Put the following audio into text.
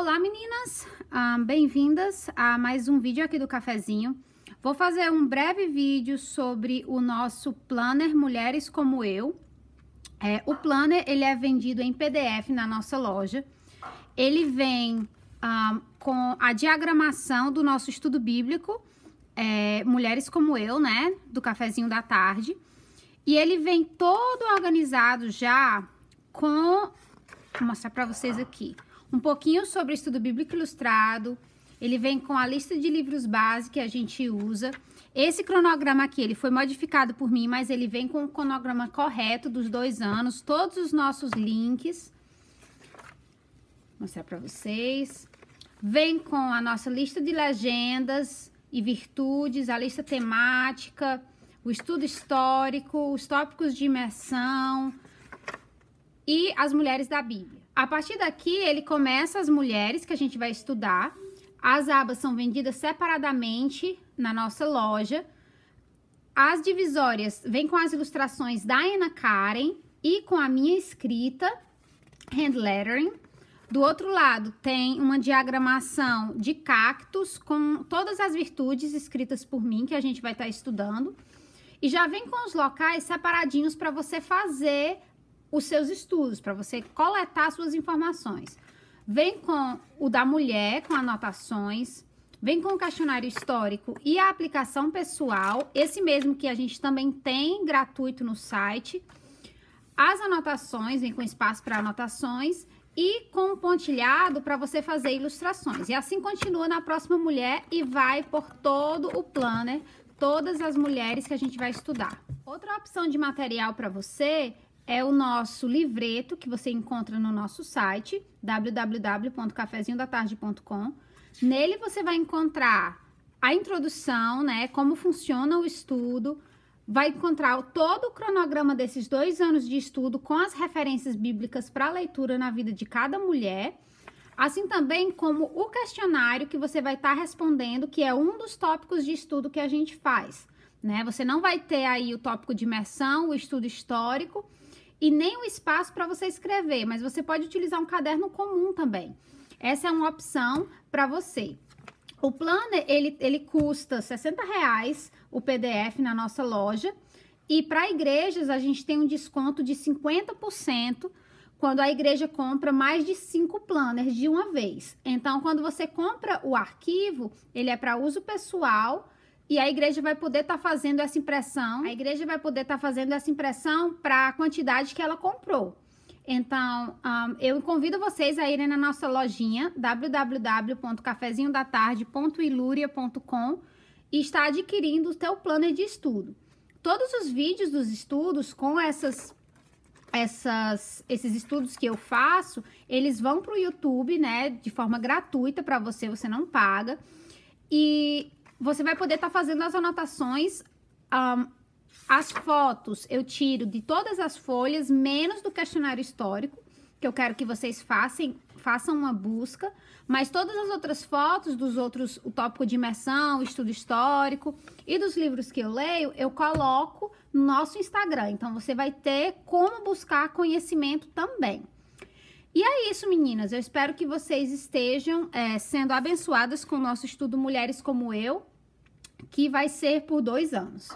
Olá meninas, um, ah, bem-vindas a mais um vídeo aqui do Cafezinho. Vou fazer um breve vídeo sobre o nosso planner Mulheres Como Eu. É, o planner, ele é vendido em PDF na nossa loja. Ele vem um, ah, com a diagramação do nosso estudo bíblico, é, Mulheres Como Eu, né, do Cafezinho da Tarde. E ele vem todo organizado já com... Vou mostrar para vocês aqui um pouquinho sobre o estudo bíblico ilustrado. Ele vem com a lista de livros base que a gente usa. Esse cronograma aqui, ele foi modificado por mim, mas ele vem com o cronograma correto dos dois anos, todos os nossos links. Vou mostrar para vocês. Vem com a nossa lista de legendas e virtudes, a lista temática, o estudo histórico, os tópicos de imersão, e as mulheres da Bíblia. A partir daqui, ele começa as mulheres que a gente vai estudar. As abas são vendidas separadamente na nossa loja. As divisórias vêm com as ilustrações da Ana Karen e com a minha escrita, hand lettering. Do outro lado, tem uma diagramação de cactos com todas as virtudes escritas por mim que a gente vai estar estudando. E já vem com os locais separadinhos para você fazer os seus estudos, para você coletar suas informações. Vem com o da mulher, com anotações, vem com o questionário histórico e a aplicação pessoal, esse mesmo que a gente também tem gratuito no site. As anotações, vem com espaço para anotações e com pontilhado para você fazer ilustrações. E assim continua na próxima mulher e vai por todo o planner, todas as mulheres que a gente vai estudar. Outra opção de material para você é o nosso livreto que você encontra no nosso site www.cafezinhodatarde.com. Nele você vai encontrar a introdução, né, como funciona o estudo, vai encontrar todo o cronograma desses dois anos de estudo com as referências bíblicas para leitura na vida de cada mulher, assim também como o questionário que você vai estar tá respondendo, que é um dos tópicos de estudo que a gente faz. Né? Você não vai ter aí o tópico de imersão, o estudo histórico, e nem o espaço para você escrever, mas você pode utilizar um caderno comum também. Essa é uma opção para você. O planner, ele, ele custa 60 reais o PDF na nossa loja. E para igrejas, a gente tem um desconto de 50% quando a igreja compra mais de cinco planners de uma vez. Então, quando você compra o arquivo, ele é para uso pessoal e a igreja vai poder estar tá fazendo essa impressão. A igreja vai poder estar tá fazendo essa impressão para a quantidade que ela comprou. Então, um, eu convido vocês a irem na nossa lojinha www.cafezinhodatarde.iluria.com e estar adquirindo o seu plano de estudo. Todos os vídeos dos estudos com essas essas, esses estudos que eu faço, eles vão para o YouTube, né, de forma gratuita para você, você não paga. E você vai poder estar tá fazendo as anotações, um, as fotos eu tiro de todas as folhas, menos do questionário histórico, que eu quero que vocês façam, façam uma busca, mas todas as outras fotos dos outros, o tópico de imersão, estudo histórico e dos livros que eu leio, eu coloco no nosso Instagram. Então, você vai ter como buscar conhecimento também. E é isso, meninas. Eu espero que vocês estejam é, sendo abençoadas com o nosso estudo Mulheres Como Eu que vai ser por dois anos.